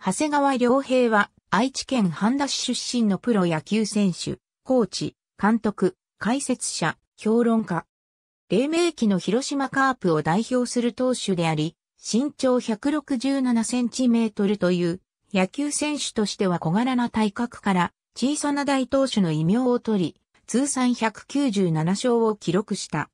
長谷川良平は愛知県半田市出身のプロ野球選手、コーチ、監督、解説者、評論家。黎明期の広島カープを代表する投手であり、身長167センチメートルという野球選手としては小柄な体格から小さな大投手の異名を取り、通算197勝を記録した。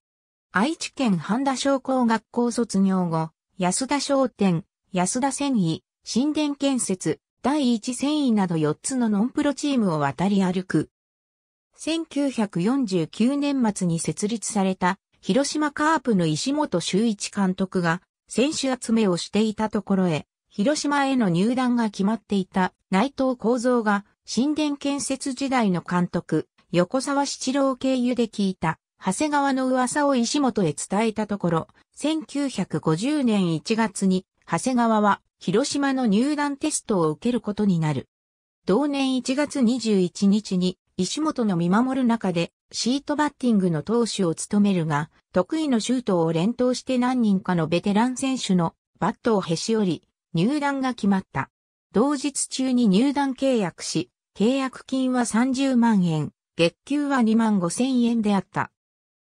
愛知県半田商工学校卒業後、安田商店、安田繊維、神殿建設、第一繊維など4つのノンプロチームを渡り歩く。1949年末に設立された広島カープの石本修一監督が選手集めをしていたところへ、広島への入団が決まっていた内藤幸三が神殿建設時代の監督、横沢七郎経由で聞いた、長谷川の噂を石本へ伝えたところ、1950年1月に長谷川は広島の入団テストを受けることになる。同年1月21日に石本の見守る中でシートバッティングの投手を務めるが、得意のシュートを連投して何人かのベテラン選手のバットをへし折り、入団が決まった。同日中に入団契約し、契約金は30万円、月給は2万5千円であった。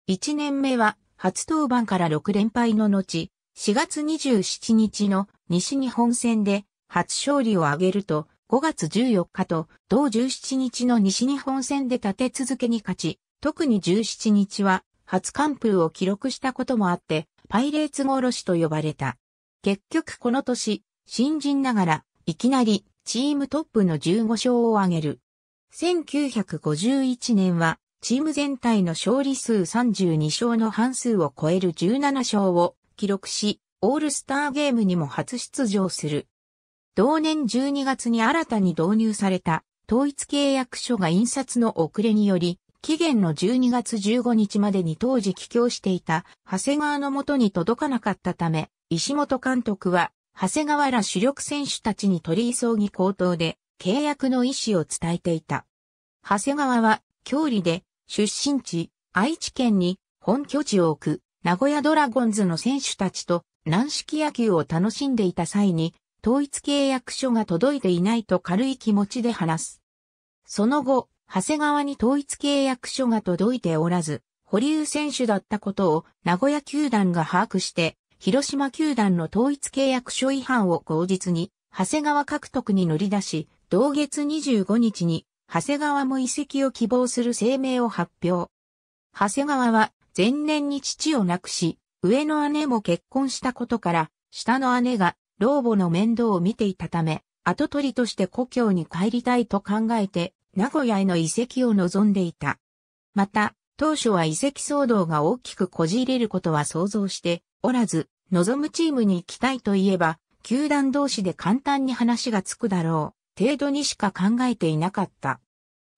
1年目は初登板から6連敗の後、4月27日の西日本戦で初勝利を挙げると、5月14日と同17日の西日本戦で立て続けに勝ち、特に17日は初完封を記録したこともあって、パイレーツ殺しと呼ばれた。結局この年、新人ながら、いきなりチームトップの15勝を挙げる。1951年は、チーム全体の勝利数32勝の半数を超える17勝を記録し、オールスターゲームにも初出場する。同年12月に新たに導入された統一契約書が印刷の遅れにより、期限の12月15日までに当時帰郷していた長谷川のもとに届かなかったため、石本監督は、長谷川ら主力選手たちに取り急ぎ口頭で契約の意思を伝えていた。長谷川は、郷里で出身地、愛知県に本拠地を置く名古屋ドラゴンズの選手たちと軟式野球を楽しんでいた際に、統一契約書が届いていないと軽い気持ちで話す。その後、長谷川に統一契約書が届いておらず、保留選手だったことを名古屋球団が把握して、広島球団の統一契約書違反を口実に、長谷川獲得に乗り出し、同月25日に、長谷川も移籍を希望する声明を発表。長谷川は前年に父を亡くし、上の姉も結婚したことから、下の姉が老母の面倒を見ていたため、跡取りとして故郷に帰りたいと考えて、名古屋への移籍を望んでいた。また、当初は移籍騒動が大きくこじれることは想像しておらず、望むチームに行きたいといえば、球団同士で簡単に話がつくだろう、程度にしか考えていなかった。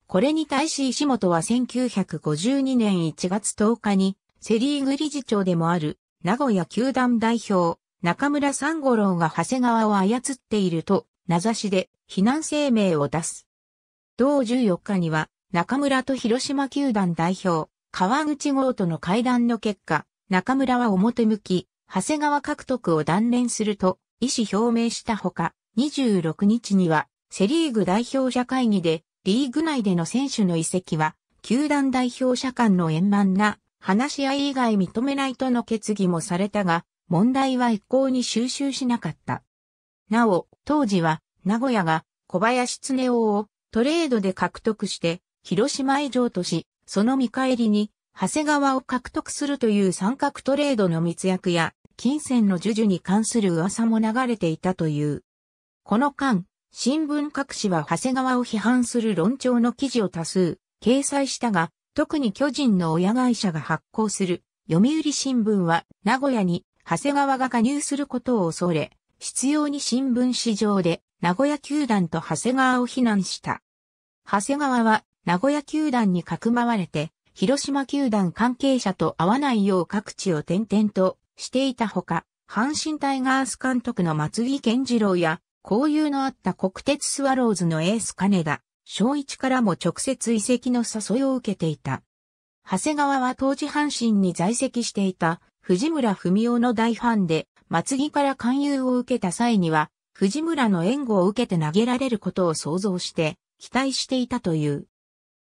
これに対し石本は1952年1月10日にセリーグ理事長でもある名古屋球団代表中村三五郎が長谷川を操っていると名指しで避難声明を出す。同14日には中村と広島球団代表川口豪との会談の結果、中村は表向き、長谷川獲得を断念すると意思表明したほか、26日にはセリーグ代表者会議でリーグ内での選手の移籍は、球団代表者間の円満な話し合い以外認めないとの決議もされたが、問題は一向に収集しなかった。なお、当時は、名古屋が小林恒夫をトレードで獲得して、広島へ譲渡し、その見返りに、長谷川を獲得するという三角トレードの密約や、金銭の授受に関する噂も流れていたという。この間、新聞各紙は長谷川を批判する論調の記事を多数掲載したが、特に巨人の親会社が発行する読売新聞は名古屋に長谷川が加入することを恐れ、必要に新聞市場で名古屋球団と長谷川を非難した。長谷川は名古屋球団にかくまわれて、広島球団関係者と会わないよう各地を転々としていたほか、阪神タイガース監督の松木健次郎や交友のあった国鉄スワローズのエース金田、正一からも直接移籍の誘いを受けていた。長谷川は当時阪神に在籍していた藤村文雄の大ファンで、松木から勧誘を受けた際には、藤村の援護を受けて投げられることを想像して、期待していたという。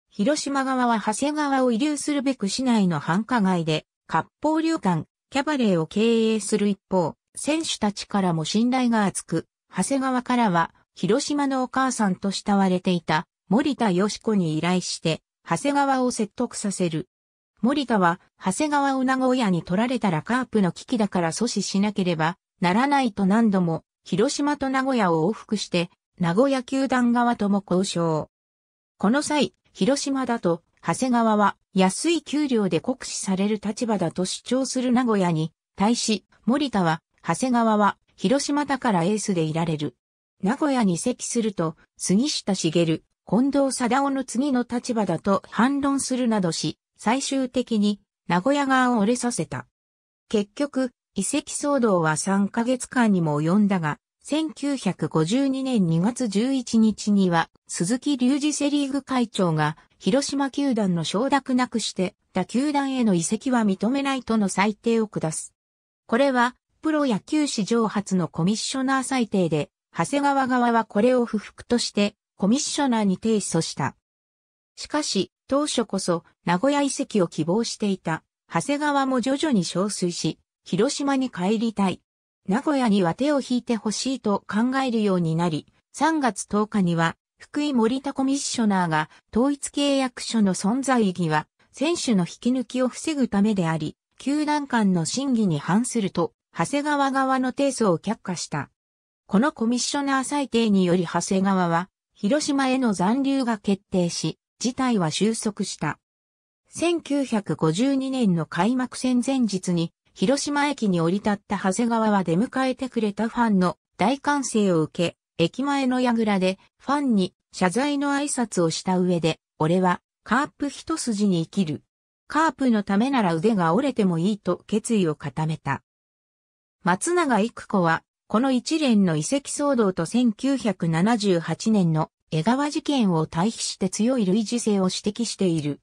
広島側は長谷川を遺留するべく市内の繁華街で、割烹旅館、キャバレーを経営する一方、選手たちからも信頼が厚く、長谷川からは、広島のお母さんと慕われていた森田し子に依頼して、長谷川を説得させる。森田は、長谷川を名古屋に取られたらカープの危機だから阻止しなければならないと何度も、広島と名古屋を往復して、名古屋球団側とも交渉。この際、広島だと、長谷川は安い給料で酷使される立場だと主張する名古屋に、対し、森田は、長谷川は広島だからエースでいられる。名古屋に移籍すると、杉下茂、近藤貞夫の次の立場だと反論するなどし、最終的に名古屋側を折れさせた。結局、移籍騒動は3ヶ月間にも及んだが、1952年2月11日には、鈴木隆二セリーグ会長が、広島球団の承諾なくして、他球団への移籍は認めないとの裁定を下す。これは、プロ野球史上初のコミッショナー裁定で、長谷川側はこれを不服として、コミッショナーに提訴した。しかし、当初こそ、名古屋移籍を希望していた、長谷川も徐々に憔悴し、広島に帰りたい。名古屋には手を引いてほしいと考えるようになり、3月10日には、福井森田コミッショナーが、統一契約書の存在意義は、選手の引き抜きを防ぐためであり、球団間の審議に反すると、長谷川側の提訴を却下した。このコミッショナー裁定により長谷川は、広島への残留が決定し、事態は収束した。1952年の開幕戦前日に、広島駅に降り立った長谷川は出迎えてくれたファンの大歓声を受け、駅前の櫓でファンに謝罪の挨拶をした上で、俺はカープ一筋に生きる。カープのためなら腕が折れてもいいと決意を固めた。松永育子は、この一連の遺跡騒動と1978年の江川事件を対比して強い類似性を指摘している。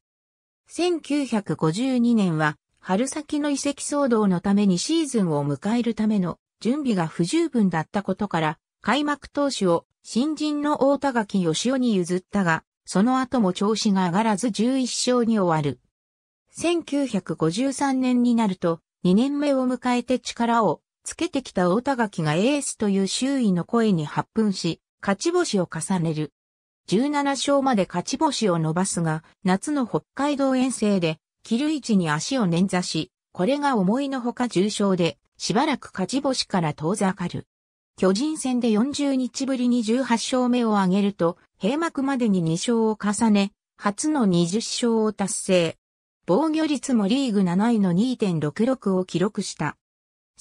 1952年は、春先の遺跡騒動のためにシーズンを迎えるための準備が不十分だったことから、開幕投手を新人の大田垣義雄に譲ったが、その後も調子が上がらず11勝に終わる。1953年になると、2年目を迎えて力をつけてきた大田垣がエースという周囲の声に発奮し、勝ち星を重ねる。17勝まで勝ち星を伸ばすが、夏の北海道遠征で、キルイチに足を捻挫し、これが思いのほか重傷で、しばらく勝ち星から遠ざかる。巨人戦で40日ぶりに18勝目を挙げると、閉幕までに2勝を重ね、初の20勝を達成。防御率もリーグ7位の2.66を記録した。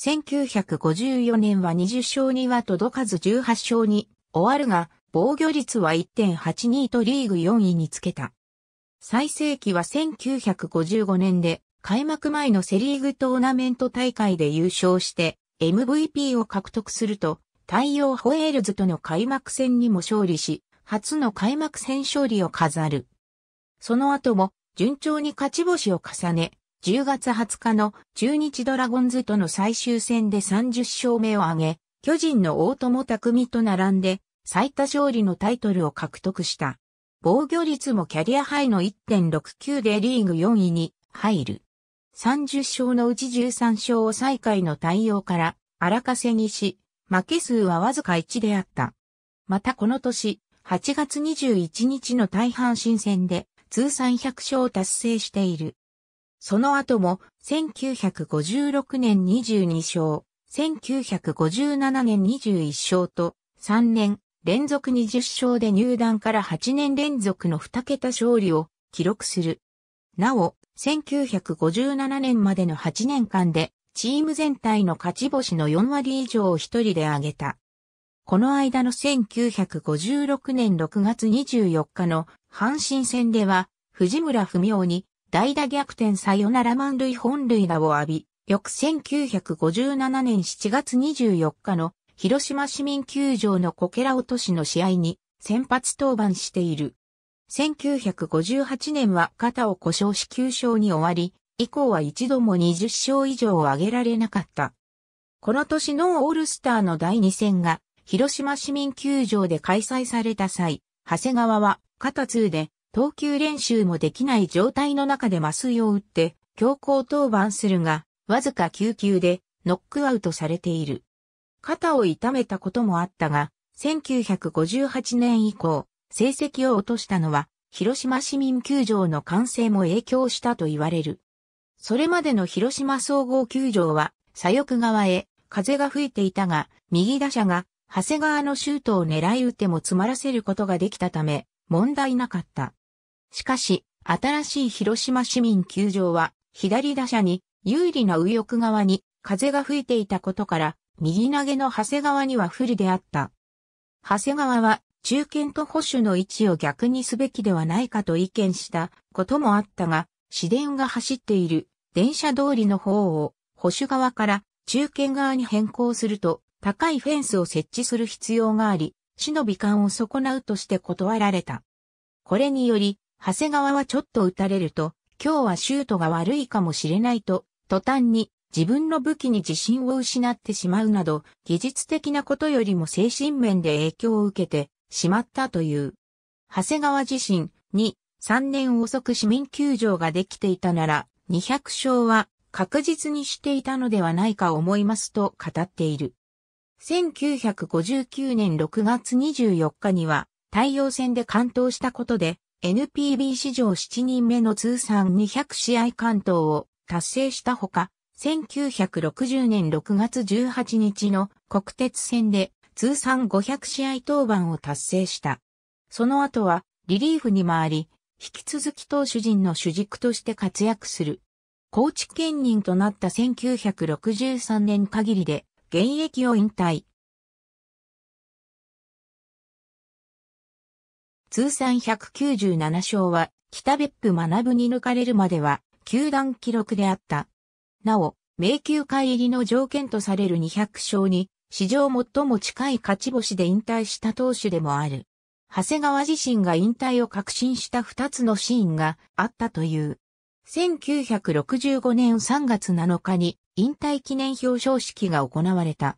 1954年は20勝には届かず18勝に終わるが、防御率は1.82とリーグ4位につけた。最盛期は1955年で、開幕前のセリーグトーナメント大会で優勝して MVP を獲得すると、太陽ホエールズとの開幕戦にも勝利し、初の開幕戦勝利を飾る。その後も順調に勝ち星を重ね、10月20日の中日ドラゴンズとの最終戦で30勝目を挙げ、巨人の大友匠と並んで最多勝利のタイトルを獲得した。防御率もキャリアハイの1.69でリーグ4位に入る。30勝のうち13勝を最下位の対応から荒稼ぎし、負け数はわずか1であった。またこの年、8月21日の大阪新戦で通算100勝を達成している。その後も、1956年22勝、1957年21勝と、3年連続20勝で入団から8年連続の2桁勝利を記録する。なお、1957年までの8年間で、チーム全体の勝ち星の4割以上を一人で挙げた。この間の1956年6月24日の阪神戦では、藤村文夫に代打逆転サヨナラ満塁本塁打を浴び、翌1957年7月24日の広島市民球場のこけら落としの試合に先発登板している。1958年は肩を故障し9勝に終わり、以降は一度も20勝以上を挙げられなかった。この年のオールスターの第2戦が広島市民球場で開催された際、長谷川は肩痛で投球練習もできない状態の中で麻酔を打って強行登板するが、わずか9球でノックアウトされている。肩を痛めたこともあったが、1958年以降、成績を落としたのは、広島市民球場の完成も影響したと言われる。それまでの広島総合球場は、左翼側へ風が吹いていたが、右打者が長谷川のシュートを狙いっても詰まらせることができたため、問題なかった。しかし、新しい広島市民球場は、左打者に有利な右翼側に風が吹いていたことから、右投げの長谷川には不利であった。長谷川は、中堅と保守の位置を逆にすべきではないかと意見したこともあったが、市電が走っている電車通りの方を保守側から中堅側に変更すると高いフェンスを設置する必要があり、市の美観を損なうとして断られた。これにより、長谷川はちょっと打たれると、今日はシュートが悪いかもしれないと、途端に自分の武器に自信を失ってしまうなど、技術的なことよりも精神面で影響を受けてしまったという。長谷川自身に3年遅く市民球場ができていたなら、200勝は確実にしていたのではないか思いますと語っている。1959年6月24日には、太陽戦で完投したことで、NPB 史上7人目の通算200試合完投を達成したほか、1960年6月18日の国鉄戦で通算500試合登板を達成した。その後はリリーフに回り、引き続き投手陣の主軸として活躍する。高知県人となった1963年限りで現役を引退。通算197勝は、北別府学に抜かれるまでは、球団記録であった。なお、迷宮会入りの条件とされる200勝に、史上最も近い勝ち星で引退した投手でもある。長谷川自身が引退を確信した2つのシーンがあったという。1965年3月7日に引退記念表彰式が行われた。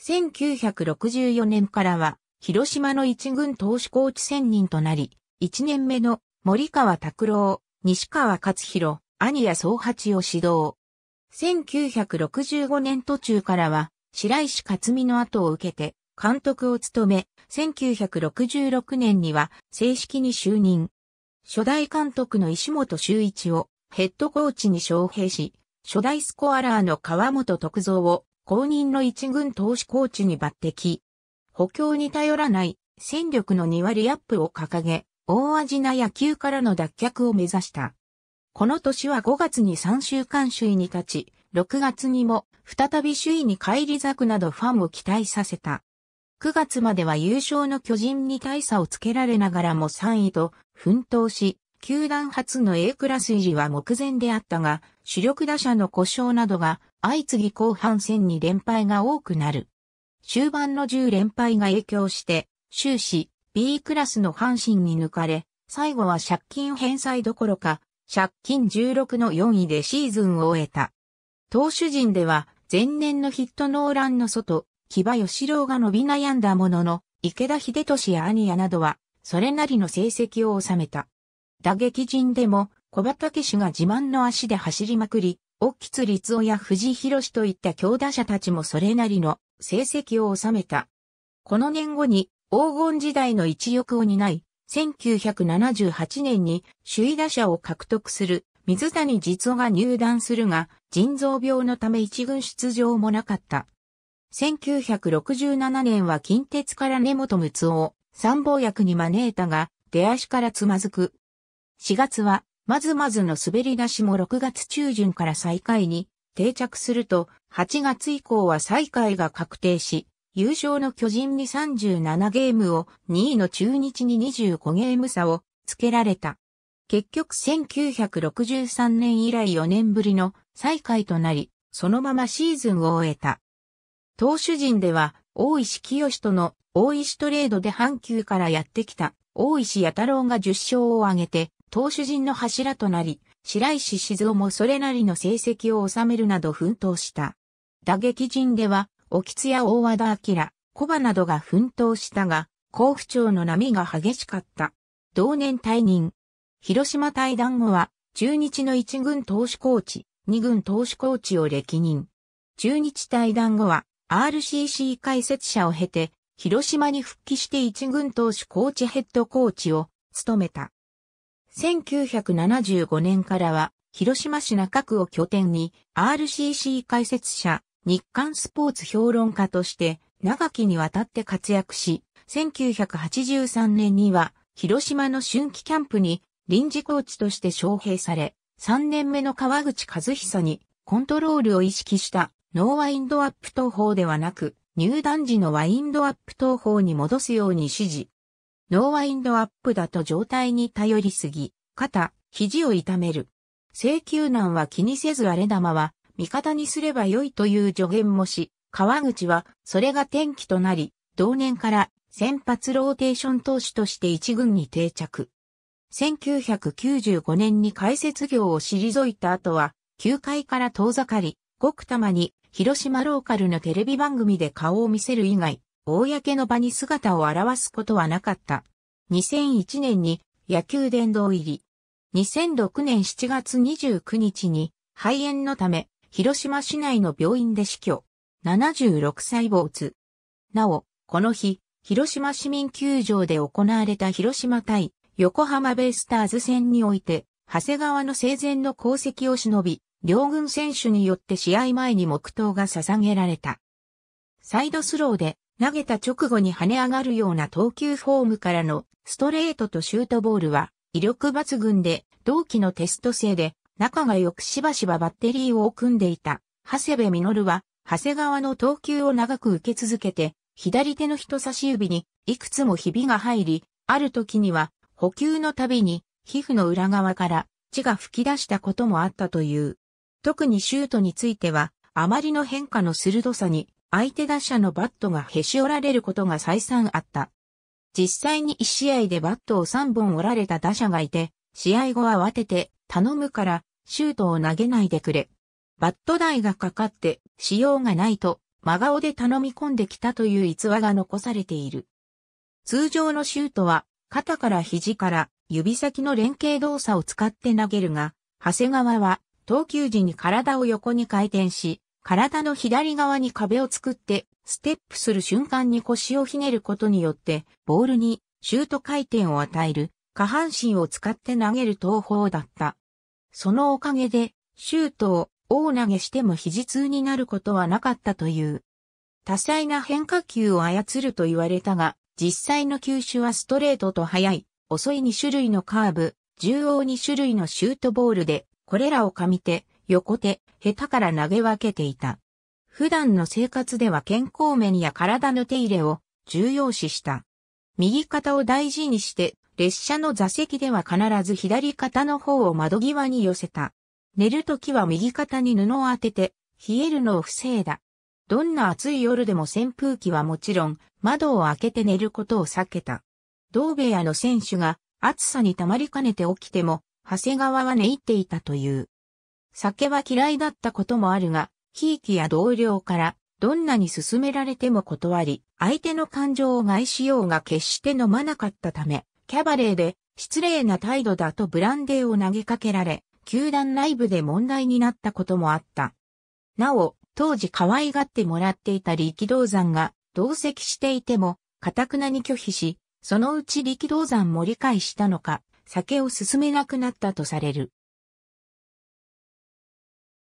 1964年からは広島の一軍投手コーチ専任となり、1年目の森川拓郎、西川勝弘、兄や総八を指導。1965年途中からは、白石克美の後を受けて、監督を務め、1966年には正式に就任。初代監督の石本修一をヘッドコーチに招聘し、初代スコアラーの川本徳造を公認の一軍投手コーチに抜擢。補強に頼らない戦力の2割アップを掲げ、大味な野球からの脱却を目指した。この年は5月に3週間首位に立ち、6月にも再び首位に返り咲くなどファンを期待させた。9月までは優勝の巨人に大差をつけられながらも3位と奮闘し、球団初の A クラス維持は目前であったが、主力打者の故障などが相次ぎ後半戦に連敗が多くなる。終盤の10連敗が影響して、終始 B クラスの阪神に抜かれ、最後は借金返済どころか、借金16の4位でシーズンを終えた。投手陣では、前年のヒットノーランの外、木場義郎が伸び悩んだものの、池田秀俊や兄やなどは、それなりの成績を収めた。打撃陣でも、小畑氏が自慢の足で走りまくり、オッキツ立夫や藤博といった強打者たちもそれなりの成績を収めた。この年後に黄金時代の一翼を担い、1978年に首位打者を獲得する水谷実夫が入団するが、腎臓病のため一軍出場もなかった。1967年は近鉄から根本睦夫を参謀役に招いたが、出足からつまずく。4月は、まずまずの滑り出しも6月中旬から再開に定着すると、8月以降は最下位が確定し、優勝の巨人に37ゲームを、2位の中日に25ゲーム差をつけられた。結局1963年以来4年ぶりの最下位となり、そのままシーズンを終えた。投手陣では、大石清との大石トレードで阪急からやってきた大石八太郎が10勝を挙げて、投手陣の柱となり、白石静雄もそれなりの成績を収めるなど奮闘した。打撃陣では、沖津や大和田明、小葉などが奮闘したが、甲府町の波が激しかった。同年退任。広島退団後は、中日の一軍投手コーチ、二軍投手コーチを歴任。中日退団後は、RCC 解説者を経て、広島に復帰して一軍投手コーチヘッドコーチを務めた。1975年からは、広島市中区を拠点に、RCC 解説者、日刊スポーツ評論家として、長きにわたって活躍し、1983年には、広島の春季キャンプに臨時コーチとして招聘され、3年目の川口和久にコントロールを意識したノーワインドアップ投法ではなく、入団時のワインドアップ投法に戻すように指示。ノーワインドアップだと状態に頼りすぎ、肩、肘を痛める。請求難は気にせず荒れ玉は、味方にすれば良いという助言もし、川口はそれが転機となり、同年から先発ローテーション投手として一軍に定着。1995年に解説業を退いた後は、球界から遠ざかり、ごくたまに広島ローカルのテレビ番組で顔を見せる以外、公の場に姿を現すことはなかった。2001年に野球殿堂入り。2006年7月29日に肺炎のため広島市内の病院で死去。76歳没。なお、この日、広島市民球場で行われた広島対横浜ベイスターズ戦において、長谷川の生前の功績を忍び、両軍選手によって試合前に黙祷が捧げられた。サイドスローで投げた直後に跳ね上がるような投球フォームからのストレートとシュートボールは威力抜群で同期のテスト生で仲が良くしばしばバッテリーを組んでいた長谷部実は長谷川の投球を長く受け続けて左手の人差し指にいくつもひびが入りある時には補給のたびに皮膚の裏側から血が噴き出したこともあったという。特にシュートについてはあまりの変化の鋭さに相手打者のバットがへし折られることが再三あった。実際に1試合でバットを3本折られた打者がいて、試合後は慌てて、頼むから、シュートを投げないでくれ。バット代がかかって、しようがないと、真顔で頼み込んできたという逸話が残されている。通常のシュートは、肩から肘から指先の連携動作を使って投げるが、長谷川は、投球時に体を横に回転し、体の左側に壁を作って、ステップする瞬間に腰をひねることによって、ボールにシュート回転を与える、下半身を使って投げる投法だった。そのおかげで、シュートを大投げしても肘痛になることはなかったという。多彩な変化球を操ると言われたが、実際の球種はストレートと速い、遅い2種類のカーブ、縦横2種類のシュートボールで、これらを上手、横手、下手から投げ分けていた。普段の生活では健康面や体の手入れを重要視した。右肩を大事にして列車の座席では必ず左肩の方を窓際に寄せた。寝るときは右肩に布を当てて、冷えるのを防いだ。どんな暑い夜でも扇風機はもちろん、窓を開けて寝ることを避けた。同部屋の選手が暑さに溜まりかねて起きても、長谷川は寝入っていたという。酒は嫌いだったこともあるが、ひいきや同僚からどんなに勧められても断り、相手の感情を害しようが決して飲まなかったため、キャバレーで失礼な態度だとブランデーを投げかけられ、球団内部で問題になったこともあった。なお、当時可愛がってもらっていた力道山が同席していても、かたくなに拒否し、そのうち力道山も理解したのか、酒を進めなくなったとされる。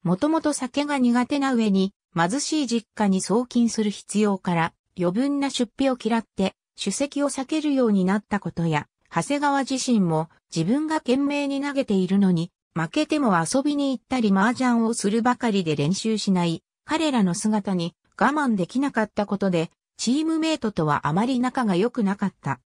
もともと酒が苦手な上に、貧しい実家に送金する必要から、余分な出費を嫌って、主席を避けるようになったことや、長谷川自身も自分が懸命に投げているのに、負けても遊びに行ったり麻雀をするばかりで練習しない、彼らの姿に我慢できなかったことで、チームメイトとはあまり仲が良くなかった。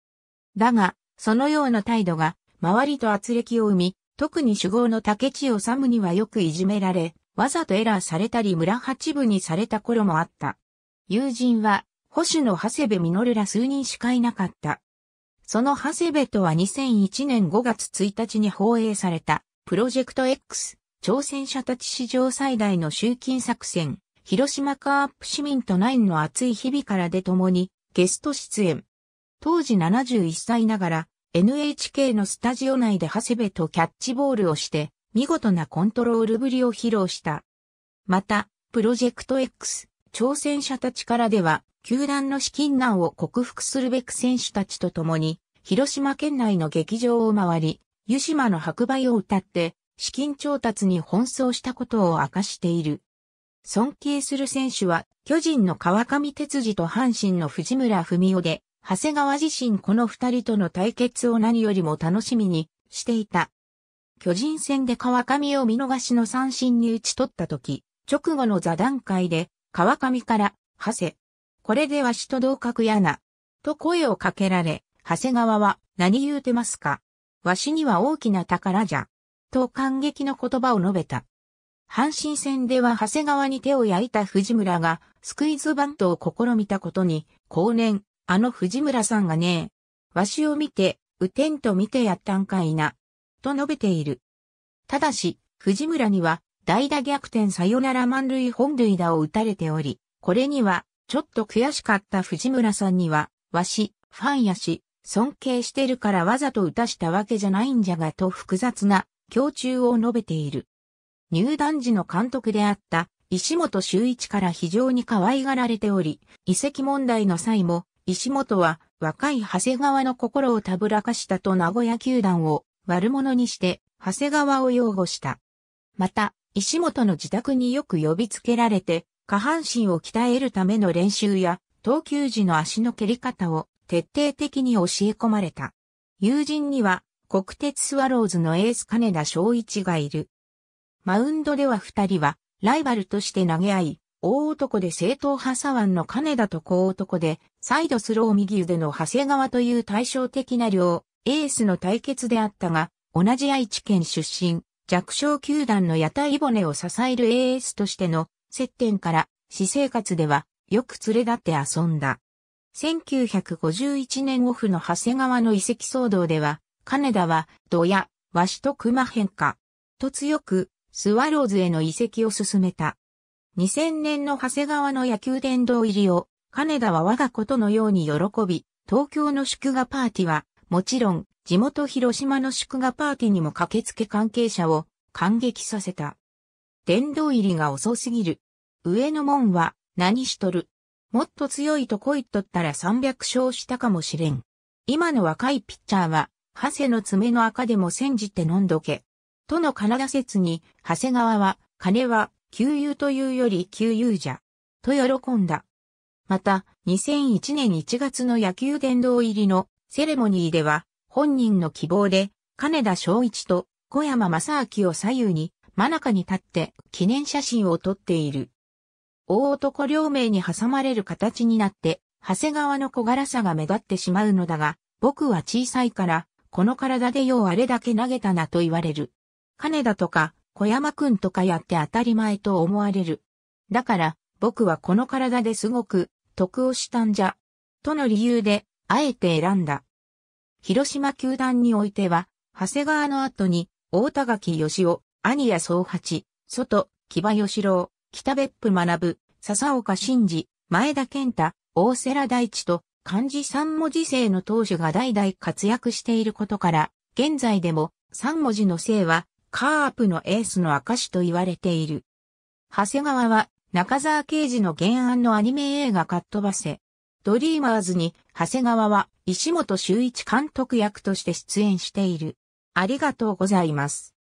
だが、そのような態度が、周りと圧力を生み、特に主語の竹地をサムにはよくいじめられ、わざとエラーされたり村八部にされた頃もあった。友人は、保守の長谷部実ら数人しかいなかった。その長谷部とは2001年5月1日に放映された、プロジェクト X、挑戦者たち史上最大の集金作戦、広島カープ市民とナインの熱い日々からで共に、ゲスト出演。当時71歳ながら、NHK のスタジオ内で長谷部とキャッチボールをして、見事なコントロールぶりを披露した。また、プロジェクト X、挑戦者たちからでは、球団の資金難を克服するべく選手たちと共に、広島県内の劇場を回り、湯島の白梅を歌って、資金調達に奔走したことを明かしている。尊敬する選手は、巨人の川上哲二と阪神の藤村文夫で、長谷川自身この二人との対決を何よりも楽しみにしていた。巨人戦で川上を見逃しの三振に打ち取った時、直後の座談会で、川上から、長谷。これでわしと同格やな。と声をかけられ、長谷川は、何言うてますか。わしには大きな宝じゃ。と感激の言葉を述べた。阪神戦では長谷川に手を焼いた藤村がスクイズバントを試みたことに、後年、あの藤村さんがねえ、わしを見て、てんと見てやったんかいな、と述べている。ただし、藤村には、代打逆転サヨナラ満塁本塁打を打たれており、これには、ちょっと悔しかった藤村さんには、わし、ファンやし、尊敬してるからわざと打たしたわけじゃないんじゃがと複雑な、胸中を述べている。入団時の監督であった、石本修一から非常に可愛がられており、遺跡問題の際も、石本は若い長谷川の心をたぶらかしたと名古屋球団を悪者にして、長谷川を擁護した。また、石本の自宅によく呼びつけられて、下半身を鍛えるための練習や、投球時の足の蹴り方を徹底的に教え込まれた。友人には、国鉄スワローズのエース金田昭一がいる。マウンドでは二人は、ライバルとして投げ合い、大男で正統派左腕の金田と小男で、サイドスロー右腕の長谷川という対照的な両エースの対決であったが、同じ愛知県出身、弱小球団の屋台骨を支えるエースとしての接点から、私生活ではよく連れ立って遊んだ。1951年オフの長谷川の遺跡騒動では、金田は、土屋、しと熊変化、と強く、スワローズへの遺跡を進めた。2000年の長谷川の野球殿堂入りを、金田は我がことのように喜び、東京の祝賀パーティは、もちろん、地元広島の祝賀パーティーにも駆けつけ関係者を感激させた。殿堂入りが遅すぎる。上の門は何しとる。もっと強いとこいっとったら300勝したかもしれん。今の若いピッチャーは、長谷の爪の赤でも煎じて飲んどけ。とのカナダ説に、長谷川は、金は、給油というより給油じゃ。と喜んだ。また、2001年1月の野球殿堂入りのセレモニーでは、本人の希望で、金田正一と小山正明を左右に、真中に立って記念写真を撮っている。大男両名に挟まれる形になって、長谷川の小柄さが目立ってしまうのだが、僕は小さいから、この体でようあれだけ投げたなと言われる。金田とか、小山くんとかやって当たり前と思われる。だから、僕はこの体ですごく、得をしたんじゃ。との理由で、あえて選んだ。広島球団においては、長谷川の後に、大田垣義雄、兄や総八、外、木場義郎、北別府学、笹岡真二、前田健太、大瀬良大地と、漢字三文字姓の当主が代々活躍していることから、現在でも三文字の姓は、カープのエースの証と言われている。長谷川は、中沢刑事の原案のアニメ映画かっ飛ばせ、ドリーマーズに、長谷川は石本修一監督役として出演している。ありがとうございます。